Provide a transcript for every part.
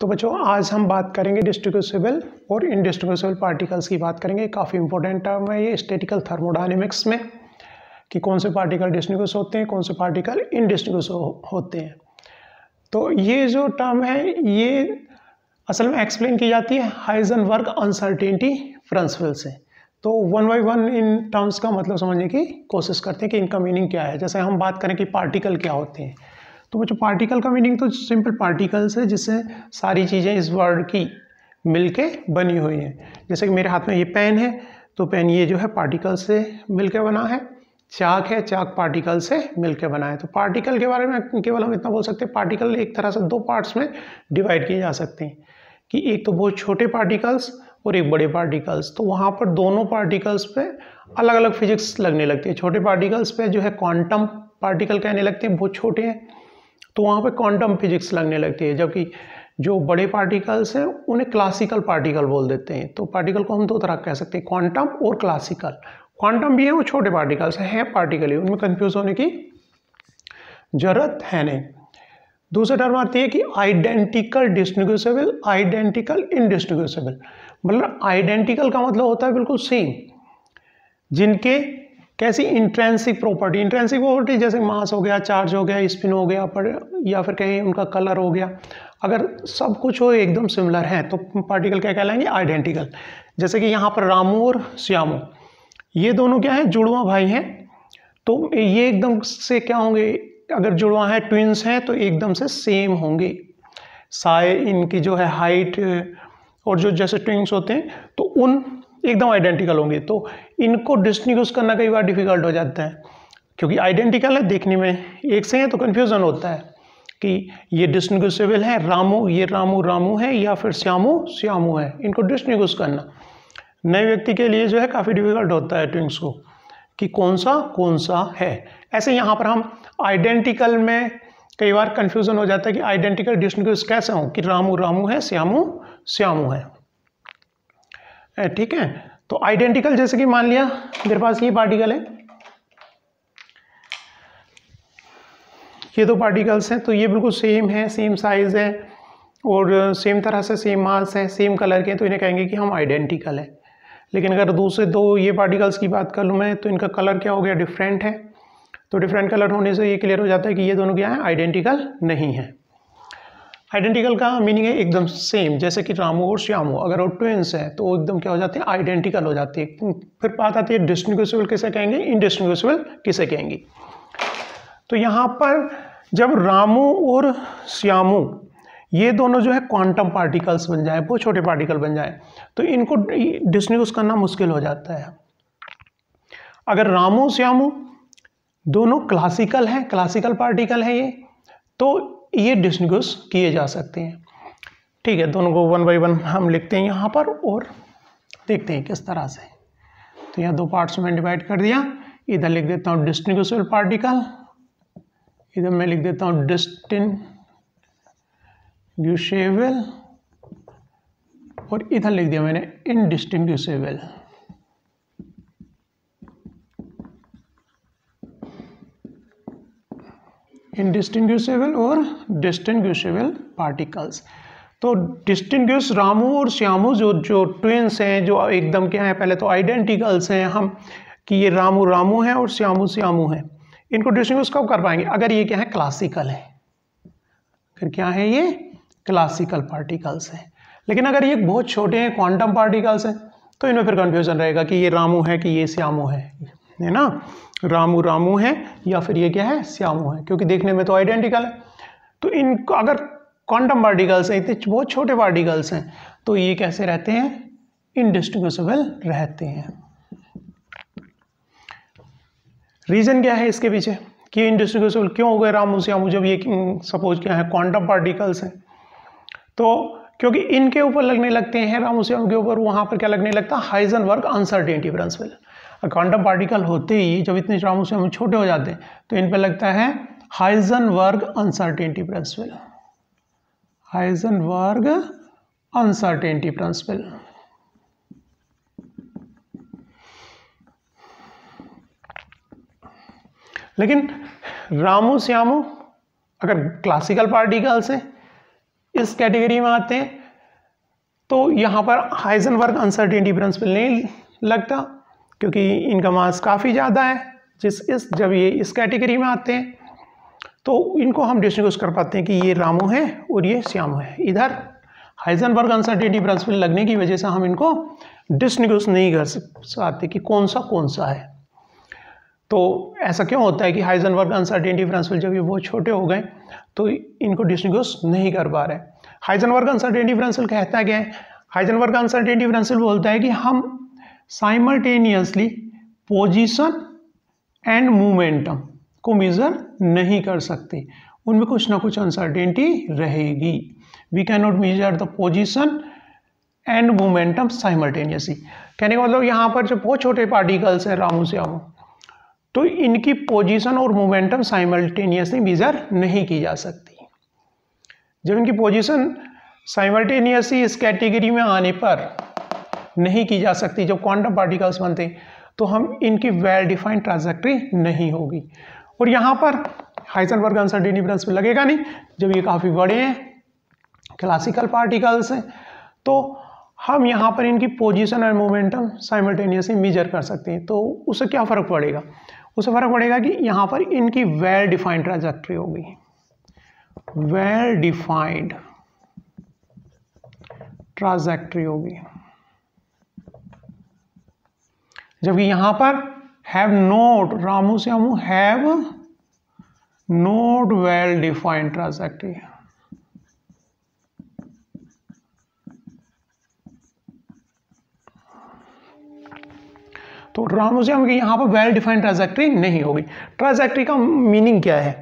तो बच्चों आज हम बात करेंगे डिस्ट्रीब्यूसिबल और इनडिस्ट्रीब्यूसिबल पार्टिकल्स की बात करेंगे काफ़ी इंपॉर्टेंट टर्म है ये स्टेटिकल थर्मोडाइनमिक्स में कि कौन से पार्टिकल डिस्ट्रीब्यूस होते हैं कौन से पार्टिकल इनडिस्ट्रीब्यूस होते हैं तो ये जो टर्म है ये असल में एक्सप्लेन की जाती है हाइजन वर्क अनसर्टेनिटी प्रिंसिपल से तो वन बाई वन इन टर्म्स का मतलब समझने की कोशिश करते हैं कि इनका मीनिंग क्या है जैसे हम बात करें कि पार्टिकल क्या होते हैं तो बच्चों पार्टिकल का मीनिंग तो सिंपल पार्टिकल्स है जिससे सारी चीज़ें इस वर्ड की मिलके बनी हुई हैं जैसे कि मेरे हाथ में ये पेन है तो पेन ये जो है पार्टिकल से मिलके बना है चाक है चाक पार्टिकल से मिलके बना है तो पार्टिकल के बारे में केवल हम इतना बोल सकते हैं पार्टिकल एक तरह से दो पार्ट्स में डिवाइड किए जा सकते हैं कि एक तो बहुत छोटे पार्टिकल्स और एक बड़े पार्टिकल्स तो वहाँ पर दोनों पार्टिकल्स पे अलग अलग फिजिक्स लगने लगती है छोटे पार्टिकल्स पे जो है क्वांटम पार्टिकल कहने लगते हैं बहुत छोटे हैं तो वहाँ पे क्वांटम फिजिक्स लगने लगती है जबकि जो बड़े पार्टिकल्स हैं उन्हें क्लासिकल पार्टिकल बोल देते हैं तो पार्टिकल को हम दो तरह कह सकते हैं क्वांटम और क्लासिकल क्वांटम भी है वो छोटे पार्टिकल्स हैं पार्टिकल ही उनमें कन्फ्यूज़ होने की जरूरत है नहीं दूसरा टर्म आती है कि आइडेंटिकल डिस्टिंग्विशेबल आइडेंटिकल इनडिस्टिंग्विशेबल मतलब आइडेंटिकल का मतलब होता है बिल्कुल सेम जिनके कैसी इंट्रेंसिक प्रॉपर्टी इंट्रेंसिक प्रॉपर्टी जैसे मास हो गया चार्ज हो गया स्पिन हो गया पर या फिर कहीं उनका कलर हो गया अगर सब कुछ हो एकदम सिमिलर हैं तो पार्टिकल क्या कहलाएंगे आइडेंटिकल जैसे कि यहाँ पर रामू और श्यामू ये दोनों क्या है जुड़वा भाई हैं तो ये एकदम से क्या होंगे अगर जुड़वा है ट्विंस हैं तो एकदम से सेम होंगे साय इनकी जो है हाइट और जो जैसे ट्विंग्स होते हैं तो उन एकदम आइडेंटिकल होंगे तो इनको डिस्टिंग्विश करना कई बार डिफिकल्ट हो जाता है क्योंकि आइडेंटिकल है देखने में एक से है तो कन्फ्यूज़न होता है कि ये डिस्टिंग्विशेबल है रामू ये रामू रामू है या फिर श्यामू श्यामू है इनको डिस्टिंग्विश करना नए व्यक्ति के लिए जो है काफ़ी डिफिकल्ट होता है ट्विंग्स को कि कौन सा कौन सा है ऐसे यहाँ पर हम आइडेंटिकल में कई बार कन्फ्यूज़न हो जाता है कि आइडेंटिकल डिस्टिंग्विश कैसे हों कि रामू रामू है श्यामू श्यामू है ठीक है तो आइडेंटिकल जैसे कि मान लिया मेरे पास ये पार्टिकल है ये दो पार्टिकल्स हैं तो ये बिल्कुल सेम है सेम साइज़ है और सेम तरह से सेम मास है सेम कलर के हैं तो इन्हें कहेंगे कि हम आइडेंटिकल है लेकिन अगर दूसरे दो ये पार्टिकल्स की बात कर लूँ मैं तो इनका कलर क्या हो गया डिफरेंट है तो डिफरेंट कलर होने से ये क्लियर हो जाता है कि ये दोनों क्या हैं आइडेंटिकल नहीं है आइडेंटिकल का मीनिंग है एकदम सेम जैसे कि रामू और श्यामू अगर वो ट्विंस हैं तो वो एकदम क्या हो जाते हैं आइडेंटिकल हो जाते हैं फिर बात आती है डिस्टिंग्विशेबल किसे कहेंगे इनडिस्टिंग्विशेबल किसे कहेंगे तो यहाँ पर जब रामू और श्यामू ये दोनों जो है क्वांटम पार्टिकल्स बन जाए बहुत छोटे पार्टिकल बन जाए तो इनको डिस्टिंग्विश करना मुश्किल हो जाता है अगर रामू श्यामू दोनों क्लासिकल हैं क्लासिकल पार्टिकल हैं ये तो ये डिस्टिंग्विश किए जा सकते हैं ठीक है दोनों को वन बाई वन हम लिखते हैं यहाँ पर और देखते हैं किस तरह से तो यहाँ दो पार्ट्स में डिवाइड कर दिया इधर लिख देता हूँ डिस्टिंग पार्टिकल इधर मैं लिख देता हूँ डिस्टिंग्विशेबल और इधर लिख दिया मैंने इनडिस्टिंग्विशेबल इनडिस्टिंग्विशेबल तो और डिस्टिंग्विशेबल पार्टिकल्स तो डिस्टिंग्विश रामू और श्यामू जो जो ट्विन्स हैं जो एकदम क्या है पहले तो आइडेंटिकल्स हैं हम कि ये रामू रामू हैं और श्यामू श्यामू हैं इनको डिस्टिंग्विश कब कर पाएंगे अगर ये क्या है क्लासिकल है फिर क्या है ये क्लासिकल पार्टिकल्स हैं लेकिन अगर ये बहुत छोटे हैं क्वांटम पार्टिकल्स हैं तो इनमें फिर कन्फ्यूज़न रहेगा कि ये रामू है कि ये श्यामू है है ना रामू रामू है या फिर ये क्या है श्यामू है क्योंकि देखने में तो आइडेंटिकल है तो इन अगर क्वांटम पार्टिकल्स हैं इतने बहुत छोटे पार्टिकल्स हैं तो ये कैसे रहते हैं इनडिस्टिंग्विशेबल रहते हैं रीज़न क्या है इसके पीछे कि इनडिस्टिंग्विशेबल क्यों हो गए रामू श्यामू जब ये सपोज हम्म, क्या है क्वांटम पार्टिकल्स हैं तो क्योंकि इनके ऊपर लगने लगते हैं रामू श्यामू के ऊपर वहाँ पर क्या लगने लगता है Heisenberg uncertainty principle quantum particle होते ही जब इतने चारों से हम छोटे हो जाते हैं तो इन पर लगता है Heisenberg uncertainty principle Heisenberg uncertainty principle लेकिन रामो श्यामो अगर क्लासिकल पार्टिकल से इस कैटेगरी में आते हैं तो यहां पर हाइजन वर्ग अनसर्टेनिटी प्रिंसिपल नहीं लगता क्योंकि इनका मास काफ़ी ज़्यादा है जिस इस जब ये इस कैटेगरी में आते हैं तो इनको हम डिस्टिंग्विश कर पाते हैं कि ये रामो है और ये श्यामो है इधर हाइजनबर्ग अनसर्टेनिटी प्रिंसिपल लगने की वजह से हम इनको डिस्टिंग्विश नहीं कर सकते कि कौन सा कौन सा है तो ऐसा क्यों होता है कि हाइजनबर्ग अनसर्टेनिटी प्रिंसिपल जब ये बहुत छोटे हो गए तो इनको डिस्टिंग्विश नहीं कर पा रहे हाइजनबर्ग अनसर्टेनिटी प्रिंसिपल कहता क्या है हाइजनबर्ग अनसर्टेनिटी प्रिंसिपल बोलता है कि हम साइमल्टेनियसली पोजिशन एंड मोमेंटम को मेज़र नहीं कर सकते उनमें कुछ ना कुछ अनसर्टेनिटी रहेगी we can not measure the position and momentum simultaneously कहने का मतलब यहाँ पर जो बहुत छोटे पार्टिकल्स हैं रामू आमू तो इनकी पोजिशन और मोमेंटम साइमल्टेनियसली मेजर नहीं की जा सकती जब इनकी पोजिशन साइमल्टेनियसली इस कैटेगरी में आने पर नहीं की जा सकती जब क्वांटम पार्टिकल्स बनते हैं तो हम इनकी वेल डिफाइंड ट्रांजेक्ट्री नहीं होगी और यहाँ पर हाइजनबर्ग अनसर्टेनिटी पर लगेगा नहीं जब ये काफ़ी बड़े हैं क्लासिकल पार्टिकल्स हैं तो हम यहाँ पर इनकी पोजिशन और मोमेंटम साइमल्टेनियसली मेजर कर सकते हैं तो उससे क्या फ़र्क पड़ेगा उससे फ़र्क पड़ेगा कि यहाँ पर इनकी वेल डिफाइंड ट्रांजेक्ट्री होगी वेल डिफाइंड ट्राजेक्ट्री होगी जबकि यहां पर हैव नोट रामू से हमू have not well defined trajectory तो रामू से हम यहां पर वेल डिफाइंड ट्रांजेक्टरी नहीं होगी ट्रांजेक्ट्री का मीनिंग क्या है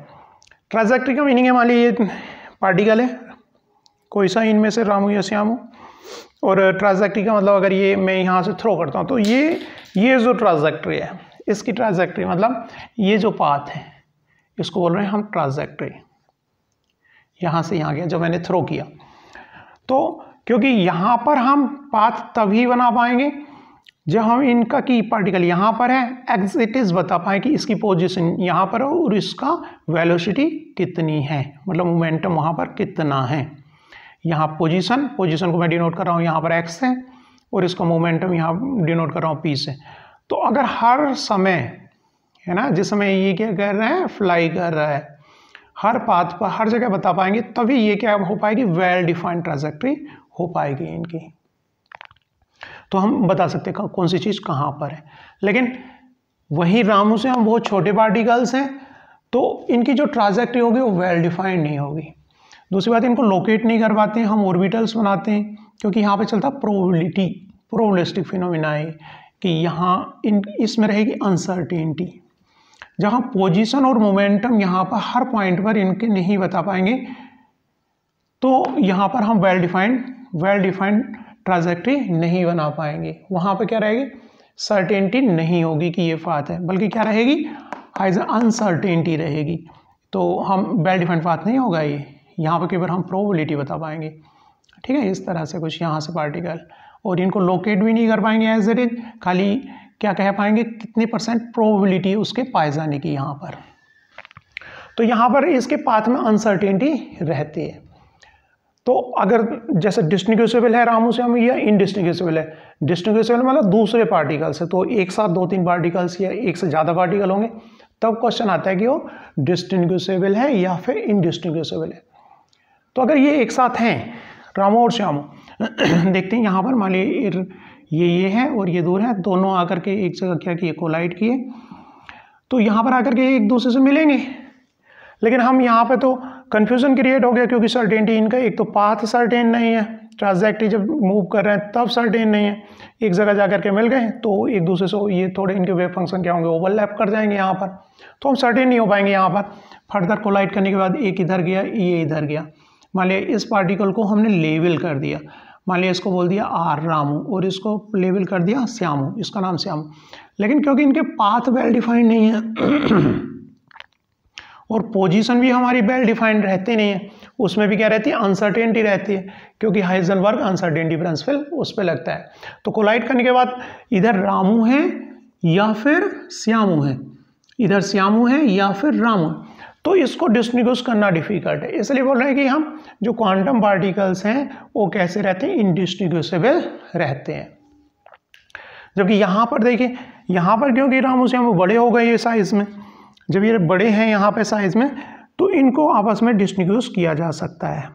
ट्रांजैक्ट्री का मीनिंग है मान लीजिए पार्टिकल है कोई सा इनमें से रामू या श्यामू और ट्रांजेक्ट्री का मतलब अगर ये मैं यहाँ से थ्रो करता हूँ तो ये ये जो ट्रांजैक्ट्री है इसकी ट्रांजेक्ट्री मतलब ये जो पाथ है इसको बोल रहे हैं हम ट्रांजैक्ट्री यहाँ से यहाँ गया जब मैंने थ्रो किया तो क्योंकि यहाँ पर हम पाथ तभी बना पाएंगे जब हम इनका की पार्टिकल यहाँ पर है एग्जिट इज बता पाए कि इसकी पोजिशन यहाँ पर और इसका वेलोसिटी कितनी है मतलब मोमेंटम वहाँ पर कितना है यहाँ पोजीशन पोजीशन को मैं डिनोट कर रहा हूँ यहाँ पर एक्स से और इसको मोमेंटम यहाँ डिनोट कर रहा हूँ पी से तो अगर हर समय है ना जिस समय ये क्या कर रहे हैं फ्लाई कर रहा है हर पाथ पर हर जगह बता पाएंगे तभी ये क्या हो पाएगी वेल डिफाइंड ट्रांजेक्ट्री हो पाएगी इनकी तो हम बता सकते हैं कौन सी चीज़ कहाँ पर है लेकिन वही रामू से हम बहुत छोटे पार्टिकल्स हैं तो इनकी जो ट्राजेक्ट्री होगी वो वेल डिफाइंड नहीं होगी दूसरी बात इनको लोकेट नहीं कर पाते हम ऑर्बिटल्स बनाते हैं क्योंकि यहाँ पे चलता प्रोबेबिलिटी प्रोबलिस्टिक फिनोमिना है कि यहाँ इन इसमें रहेगी अनसर्टेनिटी जहाँ पोजीशन और मोमेंटम यहाँ पर हर पॉइंट पर इनके नहीं बता पाएंगे तो यहाँ पर हम well defined well defined trajectory नहीं बना पाएंगे वहाँ पर क्या रहेगी सर्टेनिटी नहीं होगी कि ये फात है बल्कि क्या रहेगी एज अनसर्टेनिटी रहेगी तो हम वेल डिफाइंड फात नहीं होगा ये यहाँ पर केवल हम प्रोबेबिलिटी बता पाएंगे ठीक है इस तरह से कुछ यहाँ से पार्टिकल और इनको लोकेट भी नहीं कर पाएंगे एज इट इज खाली क्या कह पाएंगे कितने परसेंट प्रोबेबिलिटी उसके पाए जाने की यहाँ पर तो यहाँ पर इसके पाथ में अनसर्टेनिटी रहती है तो अगर जैसे डिस्टिंग्यूसेबल है रामू से हम या इनडिस्टिंग्यूसेबल है डिस्टिंग्यूसेबल मतलब दूसरे पार्टिकल से तो एक साथ दो तीन पार्टिकल्स या एक से ज़्यादा पार्टिकल होंगे तब क्वेश्चन आता है कि वो डिस्टिंग्यूसेबल है या फिर इनडिस्टिंग्यूसेबल है तो अगर ये एक साथ हैं रामो और श्यामो देखते हैं यहाँ पर मान ली ये ये है और ये दूर है दोनों आकर के एक जगह क्या किए कोलाइट किए तो यहाँ पर आकर के एक दूसरे से मिलेंगे लेकिन हम यहाँ पर तो कन्फ्यूज़न क्रिएट हो गया क्योंकि सर्टेनिटी इनका एक तो पाथ सर्टेन नहीं है ट्रांजैक्टी जब मूव कर रहे हैं तब सर्टेन नहीं है एक जगह जा करके मिल गए तो एक दूसरे से ये थोड़े इनके वेब फंक्शन क्या होंगे ओवरलैप कर जाएंगे यहाँ पर तो हम सर्टेन नहीं हो पाएंगे यहाँ पर फर्दर कोलाइट करने के बाद एक इधर गया ये इधर गया मान लिया इस पार्टिकल को हमने लेवल कर दिया मान लिया इसको बोल दिया आर रामू और इसको लेवल कर दिया श्यामू इसका नाम श्यामू लेकिन क्योंकि इनके पाथ वेल डिफाइंड नहीं है और पोजीशन भी हमारी वेल डिफाइंड रहते नहीं है उसमें भी क्या रहती है अनसर्टेनिटी रहती है क्योंकि वर्ग अनसर्टेनिटी प्रिंसिपल उस पर लगता है तो कोलाइट करने के बाद इधर रामू है या फिर श्यामू है इधर श्यामू है या फिर रामू तो इसको डिस्टिंग्विश करना डिफिकल्ट है इसलिए बोल रहे हैं कि हम जो क्वांटम पार्टिकल्स हैं वो कैसे रहते हैं इनडिस्टिंग्विशेबल रहते हैं जबकि यहाँ पर देखिए यहाँ पर क्योंकि रामू श्याम बड़े हो गए ये साइज़ में जब ये बड़े हैं यहाँ पर साइज़ में तो इनको आपस में डिस्टिंग्विश किया जा सकता है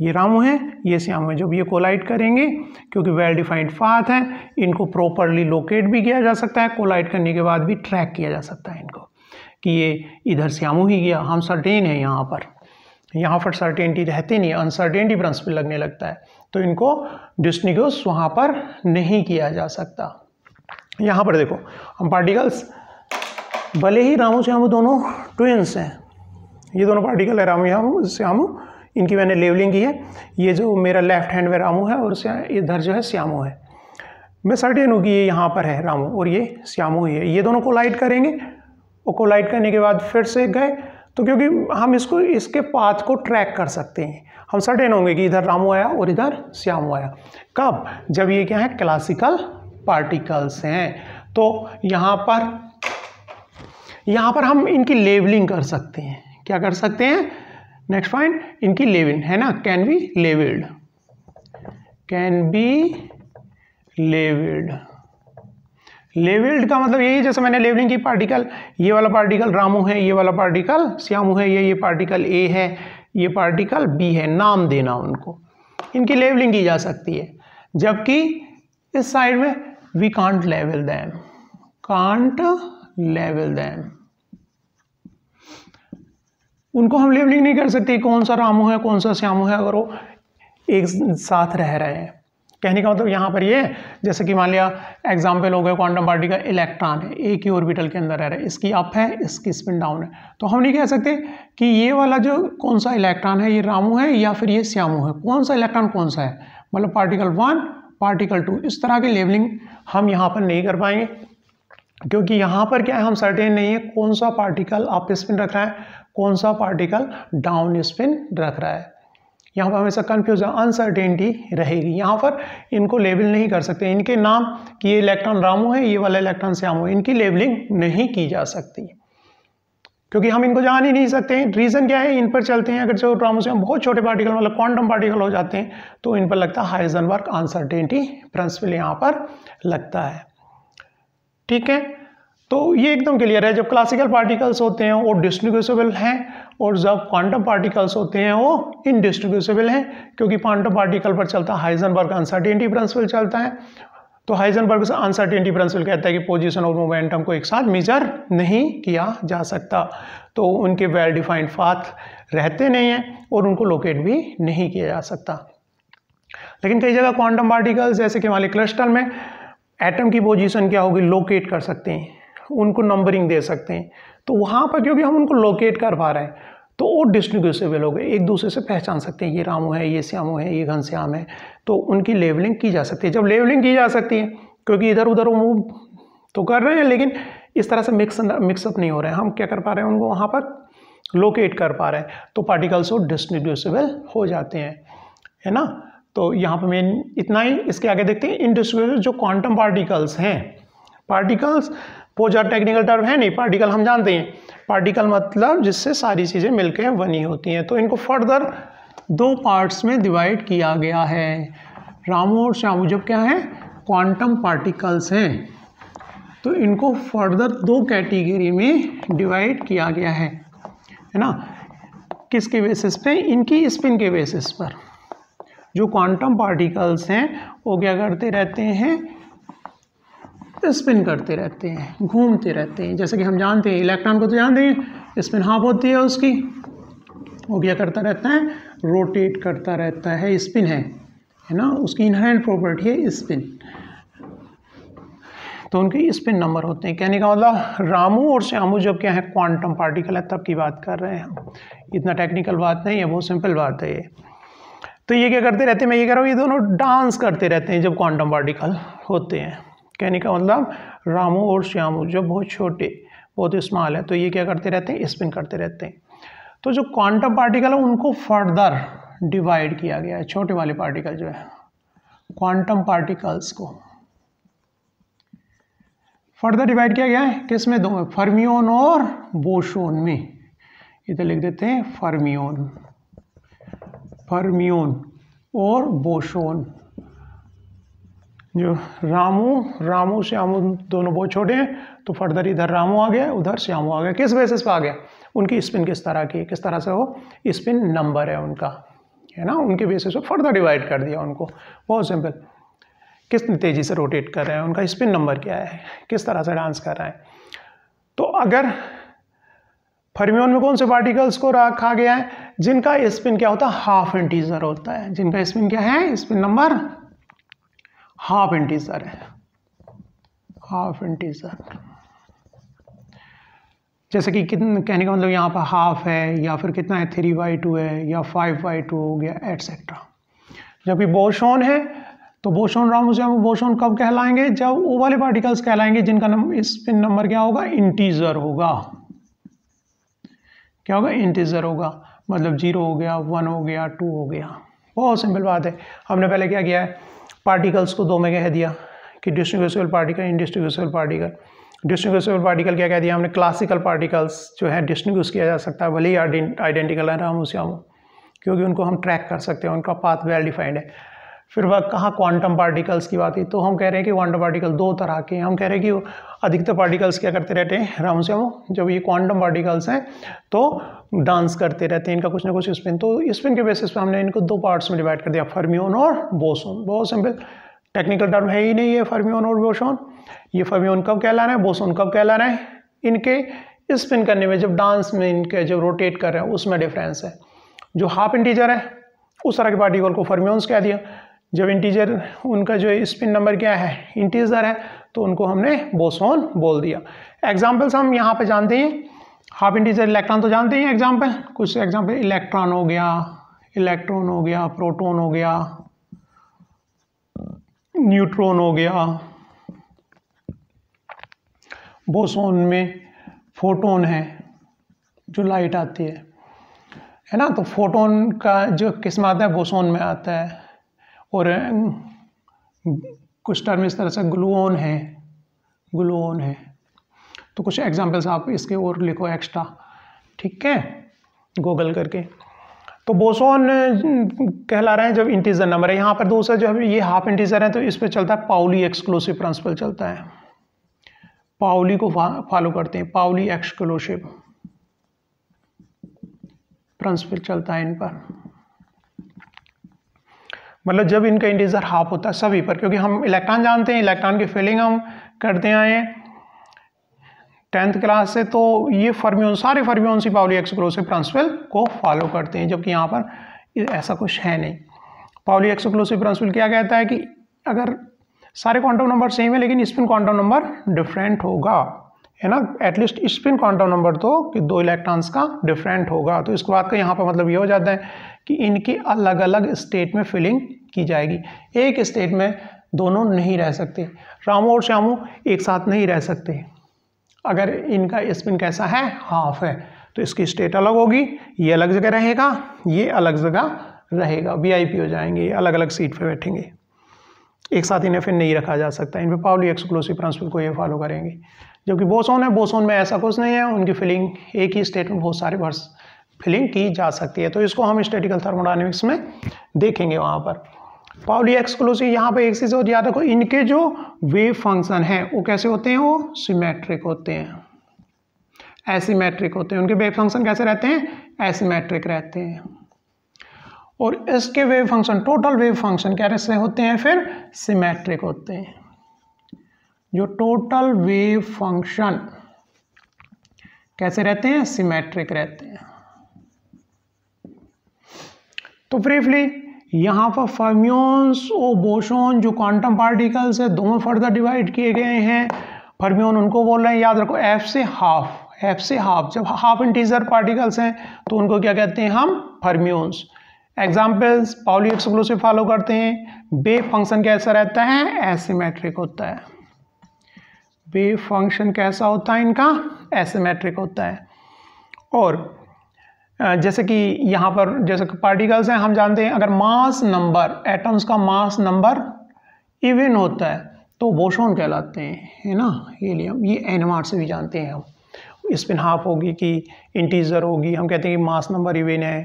ये रामू है ये श्यामू है जब ये कोलाइट करेंगे क्योंकि वेल डिफाइंड पाथ है इनको प्रॉपरली लोकेट भी किया जा सकता है कोलाइट करने के बाद भी ट्रैक किया जा सकता है इनको कि ये इधर से हमू ही गया हम सर्टेन है यहाँ पर यहाँ पर सर्टेनिटी रहती नहीं अनसर्टेनिटी प्रिंसिपल लगने लगता है तो इनको डिस्टिंग्विश वहाँ पर नहीं किया जा सकता यहाँ पर देखो हम पार्टिकल्स भले ही रामू से हम दोनों ट्विंस हैं ये दोनों पार्टिकल है रामू यामू श्यामू इनकी मैंने लेवलिंग की है ये जो मेरा लेफ्ट हैंड में रामू है और इधर जो है श्यामू है मैं सर्टेन हूँ कि ये यहाँ पर है रामू और ये श्यामू ही है ये दोनों को लाइट करेंगे वो कोलाइड करने के बाद फिर से गए तो क्योंकि हम इसको इसके पाथ को ट्रैक कर सकते हैं हम सर्टेन होंगे कि इधर रामू आया और इधर श्यामू आया कब जब ये क्या है क्लासिकल पार्टिकल्स हैं तो यहाँ पर यहाँ पर हम इनकी लेवलिंग कर सकते हैं क्या कर सकते हैं नेक्स्ट पॉइंट इनकी लेवल है ना can be labelled can be labelled labelled का मतलब यही जैसे मैंने लेवलिंग की पार्टिकल ये वाला पार्टिकल रामू है ये वाला पार्टिकल श्यामू है ये ये पार्टिकल ए है ये पार्टिकल बी है नाम देना उनको इनकी लेवलिंग की जा सकती है जबकि इस साइड में we can't level them can't level them उनको हम लेवलिंग नहीं कर सकते कौन सा रामू है कौन सा श्यामू है अगर वो एक साथ रह रहे हैं कहने का मतलब यहाँ पर ये जैसे कि मान लिया एग्जाम्पल हो गया क्वांटम पार्टी का इलेक्ट्रॉन है एक ही ऑर्बिटल के अंदर रह रहा है इसकी अप है इसकी स्पिन डाउन है तो हम नहीं कह सकते कि ये वाला जो कौन सा इलेक्ट्रॉन है ये रामू है या फिर ये श्यामू है कौन सा इलेक्ट्रॉन कौन सा है मतलब पार्टिकल वन पार्टिकल टू इस तरह की लेवलिंग हम यहाँ पर नहीं कर पाएंगे क्योंकि यहाँ पर क्या है हम सर्टेन नहीं है कौन सा पार्टिकल अप स्पिन रख रहा है कौन सा पार्टिकल डाउन स्पिन रख रहा है यहाँ पर हमेशा कन्फ्यूज अनसर्टेनिटी रहेगी यहाँ पर इनको लेबल नहीं कर सकते इनके नाम कि ये इलेक्ट्रॉन रामू है ये वाला इलेक्ट्रॉन श्यामू है इनकी लेबलिंग नहीं की जा सकती क्योंकि हम इनको जान ही नहीं सकते हैं रीज़न क्या है इन पर चलते हैं अगर जो रामू बहुत छोटे पार्टिकल मतलब क्वांटम पार्टिकल हो जाते हैं तो इन पर लगता है हाइजन वर्क अनसर्टेनिटी प्रिंसिपल यहाँ पर लगता है ठीक है तो ये एकदम क्लियर है जब क्लासिकल पार्टिकल्स होते हैं वो डिस्ट्रीब्यूसेबल हैं और जब क्वांटम पार्टिकल्स होते हैं वो इनडिस्ट्रीब्यूसेबल हैं क्योंकि क्वांटम पार्टिकल पर चलता है हाइजनबर्ग अनसर्टेनिटी प्रिंसिपल चलता है तो हाइजनबर्ग अनसर्टिनटी प्रिंसिपल कहता है कि पोजिशन और मोमेंटम को एक साथ मेजर नहीं किया जा सकता तो उनके वेल डिफाइंड पाथ रहते नहीं हैं और उनको लोकेट भी नहीं किया जा सकता लेकिन कई जगह क्वांटम पार्टिकल्स जैसे कि हमारे क्लस्टर में एटम की पोजीशन क्या होगी लोकेट कर सकते हैं उनको नंबरिंग दे सकते हैं तो वहाँ पर क्योंकि हम उनको लोकेट कर पा रहे हैं तो वो डिस्टिंग्विशेबल हो गए एक दूसरे से पहचान सकते हैं ये रामू है ये श्यामू है ये घनश्याम है तो उनकी लेवलिंग की जा सकती है जब लेवलिंग की जा सकती है क्योंकि इधर उधर वो मूव तो कर रहे हैं लेकिन इस तरह से मिक्स मिक्सअप नहीं हो रहे हैं हम क्या कर पा रहे हैं उनको वहाँ पर लोकेट कर पा रहे हैं तो पार्टिकल्स वो डिस्टिंग्विशेबल हो जाते हैं है ना तो यहाँ पर मेन इतना ही इसके आगे देखते हैं इंडिस्ट्रिब्यूशन जो क्वांटम पार्टिकल्स हैं पार्टिकल्स पोजर टेक्निकल टर्म है नहीं पार्टिकल हम जानते हैं पार्टिकल मतलब जिससे सारी चीज़ें मिलकर बनी होती हैं तो इनको फर्दर दो पार्ट्स में डिवाइड किया गया है रामू और श्यामू जब क्या है क्वांटम पार्टिकल्स हैं तो इनको फर्दर दो कैटेगरी में डिवाइड किया गया है है ना किसके बेसिस पे इनकी स्पिन के बेसिस पर जो क्वांटम पार्टिकल्स हैं वो क्या करते रहते हैं स्पिन करते रहते हैं घूमते रहते हैं जैसे कि हम जानते हैं इलेक्ट्रॉन को तो जानते हैं स्पिन हाफ होती है उसकी वो क्या करता रहता है रोटेट करता रहता है स्पिन है है ना उसकी इनहेरेंट प्रॉपर्टी है स्पिन तो उनके स्पिन नंबर होते हैं कहने का मतलब रामू और श्यामू जब क्या है क्वांटम पार्टिकल है तब की बात कर रहे हैं इतना टेक्निकल बात नहीं है बहुत सिंपल बात है ये तो ये क्या करते रहते हैं मैं ये कह रहा हूँ ये दोनों डांस करते रहते हैं जब क्वांटम पार्टिकल होते हैं कहने का मतलब रामू और श्यामू जो बहुत छोटे बहुत स्मॉल है तो ये क्या करते रहते हैं स्पिन करते रहते हैं तो जो क्वांटम पार्टिकल है उनको फर्दर डिवाइड किया गया है छोटे वाले पार्टिकल जो है क्वांटम पार्टिकल्स को फर्दर डिवाइड किया गया है किस में दो में फर्मियोन और बोशोन में इधर लिख देते हैं फर्मियोन फर्मियोन और बोशोन जो रामू रामू श्यामू दोनों बहुत छोटे हैं तो फर्दर इधर रामू आ गया उधर श्यामू आ गया किस बेसिस पे आ गया उनकी स्पिन किस तरह की किस तरह से वो स्पिन नंबर है उनका है ना उनके बेसिस पर फर्दर डिवाइड कर दिया उनको बहुत सिंपल किस तेज़ी से रोटेट कर रहे हैं उनका स्पिन नंबर क्या है किस तरह से डांस कर रहे हैं तो अगर फर्मियोन में कौन से पार्टिकल्स को रखा गया है जिनका स्पिन क्या होता है हाफ इंटीजर होता है जिनका स्पिन क्या है स्पिन नंबर हाफ इंटीजर है हाफ इंटीजर जैसे कि कितने कहने का मतलब यहाँ पर हाफ है या फिर कितना है थ्री बाई टू है या फाइव बाई टू हो गया एटसेट्रा जबकि बोशोन है तो बोशोन रामोस या बोशोन कब कहलाएंगे जब वो वाले पार्टिकल्स कहलाएंगे जिनका नम, इस पिन नंबर क्या होगा इंटीजर होगा क्या होगा इंटीजर होगा मतलब जीरो हो गया वन हो गया टू हो गया बहुत सिंपल बात है हमने पहले क्या किया है पार्टिकल्स को दो में कह दिया कि distinguishable particle indistinguishable particle distinguishable particle क्या कह दिया हमने क्लासिकल पार्टिकल्स जो है डिस्ट्रीब्यूस किया जा सकता है भले ही आइडेंटिकल है राम उसे हम क्योंकि उनको हम ट्रैक कर सकते हैं उनका पाथ वेल डिफाइंड है फिर वह कहाँ क्वांटम पार्टिकल्स की बात है तो हम कह रहे हैं कि क्वांटम पार्टिकल दो तरह के हैं हम कह रहे हैं कि अधिकतर पार्टिकल्स क्या करते रहते हैं राम श्याम जब ये क्वांटम पार्टिकल्स हैं तो डांस करते रहते हैं इनका कुछ ना कुछ स्पिन तो स्पिन के बेसिस पर हमने इनको दो पार्ट्स में डिवाइड कर दिया फर्मियोन और बोसोन बहुत सिंपल टेक्निकल टर्म है ही नहीं है फर्मियोन और बोसोन ये फर्मियोन कब कहलाना है बोसोन कब कहलाना है इनके स्पिन करने में जब डांस में इनके जब रोटेट कर रहे हैं उसमें डिफरेंस है जो हाफ इंटीजर है उस तरह के पार्टिकल को फर्मियोन्स कह दिया जब इंटीजर उनका जो स्पिन नंबर क्या है इंटीजर है तो उनको हमने बोसोन बोल दिया एग्जाम्पल्स हम यहाँ पर जानते हैं हाफ इंटीजर इलेक्ट्रॉन तो जानते हैं एग्जाम्पल कुछ एग्जाम्पल इलेक्ट्रॉन हो गया इलेक्ट्रॉन हो गया प्रोटॉन हो गया न्यूट्रॉन हो गया बोसोन में फोटोन है जो लाइट आती है है ना तो फोटोन का जो किस्म आता है बोसोन में आता है और कुछ टर्म इस तरह से ग्लून है ग्लूओन है तो कुछ एग्जांपल्स आप इसके और लिखो एक्स्ट्रा ठीक है गूगल करके तो बोसोन कहला रहे हैं जब इंटीजर नंबर है यहाँ पर दूसरा जब ये हाफ इंटीजर है तो इस पर चलता है पाउली एक्सक्लूसिव प्रिंसिपल चलता है पाउली को फॉलो करते हैं पाउली एक्सक्लूसिव प्रिंसिपल चलता है इन पर मतलब जब इनका इंटीजर हाफ होता है सभी पर क्योंकि हम इलेक्ट्रॉन जानते हैं इलेक्ट्रॉन की फिलिंग हम करते आए हैं टेंथ क्लास से तो ये फर्म्यून सारे फर्म्यून सी पावली एक्सक्लूसिव प्रिंसिपल को फॉलो करते हैं जबकि यहाँ पर ऐसा कुछ है नहीं पावली एक्सक्लूसिव प्रिंसिपल क्या कहता है कि अगर सारे क्वांटम नंबर सेम है लेकिन स्पिन क्वांटम नंबर डिफरेंट होगा है ना एटलीस्ट स्पिन क्वांटम नंबर तो कि दो इलेक्ट्रॉन्स का डिफरेंट होगा तो इसके बात का यहाँ पर मतलब ये हो जाता है कि इनके अलग अलग स्टेट में फिलिंग की जाएगी एक स्टेट में दोनों नहीं रह सकते रामू और श्यामू एक साथ नहीं रह सकते अगर इनका स्पिन कैसा है हाफ है तो इसकी स्टेट अलग होगी ये अलग जगह रहेगा ये अलग जगह रहेगा वी हो जाएंगे अलग अलग सीट पर बैठेंगे एक साथ इन्हें फिर नहीं रखा जा सकता इन पर पावली एक्सक्लूसिव प्रिंसिपल को ये फॉलो करेंगे जबकि बोसोन है बोसोन में ऐसा कुछ नहीं है उनकी फिलिंग एक ही स्टेट में बहुत सारे वर्ष फिलिंग की जा सकती है तो इसको हम स्टेटिकल थर्मोडाइनमिक्स में देखेंगे वहाँ पर पावली एक्सक्लूसिव यहाँ पर एक चीज़ और याद रखो इनके जो वेव फंक्शन हैं वो कैसे होते हैं वो सीमेट्रिक होते हैं एसीमेट्रिक होते हैं उनके वेव फंक्शन कैसे रहते हैं एसीमेट्रिक रहते हैं और इसके wave function total wave function क्या से होते हैं फिर सिमेट्रिक होते हैं जो टोटल वेव फंक्शन कैसे रहते हैं सिमेट्रिक रहते हैं तो ब्रीफली यहां पर फर्म्योन्स और बोशोन जो क्वांटम पार्टिकल्स है दोनों फर्दर डिवाइड किए गए हैं फर्म्योन उनको बोल रहे हैं याद रखो एफ से हाफ एफ से हाफ जब हाफ इंटीजर पार्टिकल्स हैं तो उनको क्या कहते हैं हम fermions examples Pauli exclusive follow करते हैं बे फंक्शन कैसा रहता है एसीमेट्रिक होता है बे फंक्शन कैसा होता है इनका एसीमेट्रिक होता है और जैसे कि यहाँ पर जैसे कि पार्टिकल्स हैं हम जानते हैं अगर मास नंबर एटम्स का मास नंबर इवन होता है तो बोशोन कहलाते हैं है ना हीलियम ये एनवार से भी जानते हैं हम स्पिन हाफ होगी कि इंटीजर होगी हम कहते हैं कि मास नंबर इवन है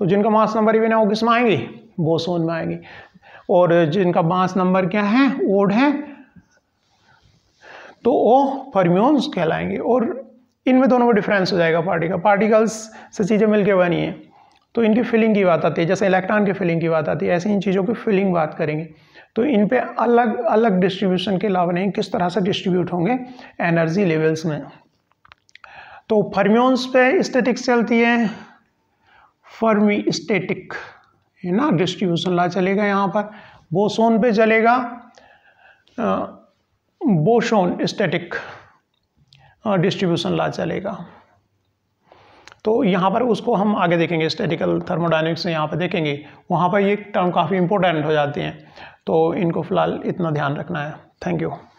तो जिनका मास नंबर इवन है वो किस में आएंगे बोसोन में आएंगे और जिनका मास नंबर क्या है ओड है तो वो फर्म्योन्स कहलाएंगे और इनमें दोनों में डिफरेंस हो जाएगा पार्टी का पार्टिकल्स से चीज़ें मिलके बनी है तो इनकी फिलिंग की बात आती है जैसे इलेक्ट्रॉन की फिलिंग की बात आती है ऐसे इन चीज़ों की फिलिंग बात करेंगे तो इन पर अलग अलग डिस्ट्रीब्यूशन के लाभ नहीं किस तरह से डिस्ट्रीब्यूट होंगे एनर्जी लेवल्स में तो फर्म्योन्स पे स्टेटिक्स चलती है फर्मी स्टेटिक है ना डिस्ट्रीब्यूशन ला चलेगा यहाँ पर बोसोन पे चलेगा बोसोन स्टेटिक डिस्ट्रीब्यूशन ला चलेगा तो यहाँ पर उसको हम आगे देखेंगे स्टेटिकल थर्मोडाइनमिक्स यहाँ पर देखेंगे वहाँ पर ये टर्म काफ़ी इंपॉर्टेंट हो जाती हैं तो इनको फ़िलहाल इतना ध्यान रखना है थैंक यू